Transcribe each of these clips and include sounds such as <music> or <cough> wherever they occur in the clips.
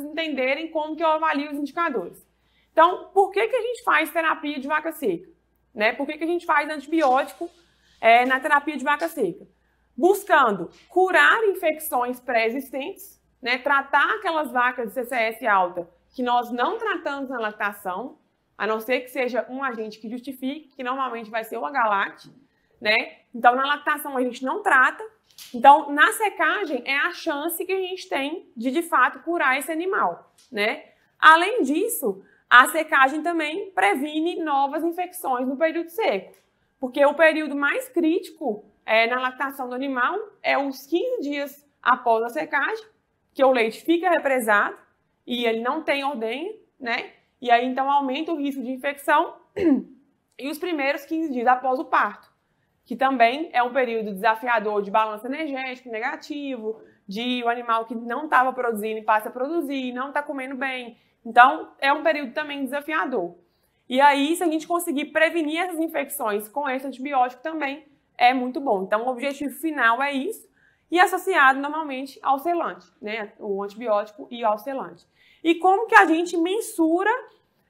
vocês entenderem como que eu avalio os indicadores. Então, por que, que a gente faz terapia de vaca seca? Né? Por que, que a gente faz antibiótico é, na terapia de vaca seca? Buscando curar infecções pré-existentes, né? tratar aquelas vacas de CCS alta que nós não tratamos na lactação, a não ser que seja um agente que justifique, que normalmente vai ser o agalacte, né? Então, na lactação a gente não trata. Então, na secagem é a chance que a gente tem de, de fato, curar esse animal, né? Além disso, a secagem também previne novas infecções no período seco, porque o período mais crítico é, na lactação do animal é os 15 dias após a secagem, que o leite fica represado e ele não tem ordem, né? E aí então aumenta o risco de infecção <clears throat> e os primeiros 15 dias após o parto que também é um período desafiador de balanço energético negativo, de o animal que não estava produzindo e passa a produzir, não está comendo bem. Então, é um período também desafiador. E aí, se a gente conseguir prevenir essas infecções com esse antibiótico também é muito bom. Então, o objetivo final é isso e associado normalmente ao selante, né? O antibiótico e ao selante. E como que a gente mensura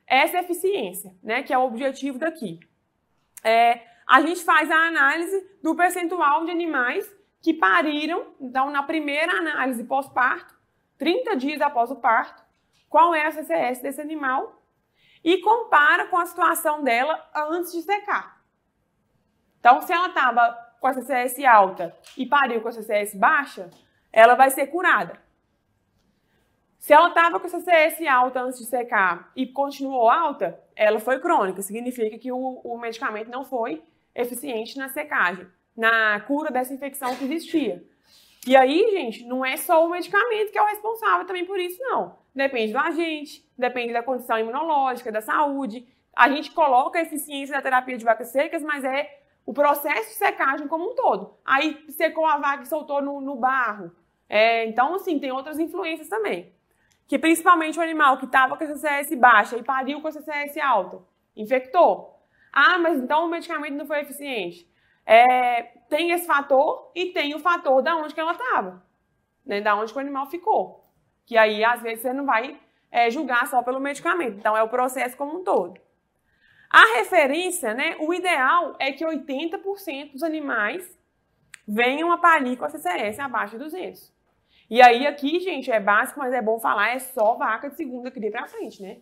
essa eficiência, né? Que é o objetivo daqui. É, a gente faz a análise do percentual de animais que pariram, então na primeira análise pós-parto, 30 dias após o parto, qual é a CCS desse animal e compara com a situação dela antes de secar. Então, se ela estava com a CCS alta e pariu com a CCS baixa, ela vai ser curada. Se ela estava com a CCS alta antes de secar e continuou alta, ela foi crônica. Significa que o, o medicamento não foi eficiente na secagem, na cura dessa infecção que existia. E aí, gente, não é só o medicamento que é o responsável também por isso, não. Depende do agente, depende da condição imunológica, da saúde. A gente coloca a eficiência da terapia de vacas secas, mas é o processo de secagem como um todo. Aí secou a vaca e soltou no, no barro. É, então, assim, tem outras influências também. Que principalmente o animal que estava com a C.S. baixa e pariu com a C.S. alta, infectou. Ah, mas então o medicamento não foi eficiente. É, tem esse fator e tem o fator da onde que ela estava, né? da onde que o animal ficou. Que aí, às vezes, você não vai é, julgar só pelo medicamento. Então, é o processo como um todo. A referência, né? O ideal é que 80% dos animais venham a parir com a CCS abaixo de 200. E aí, aqui, gente, é básico, mas é bom falar, é só vaca de segunda que dê para frente, né?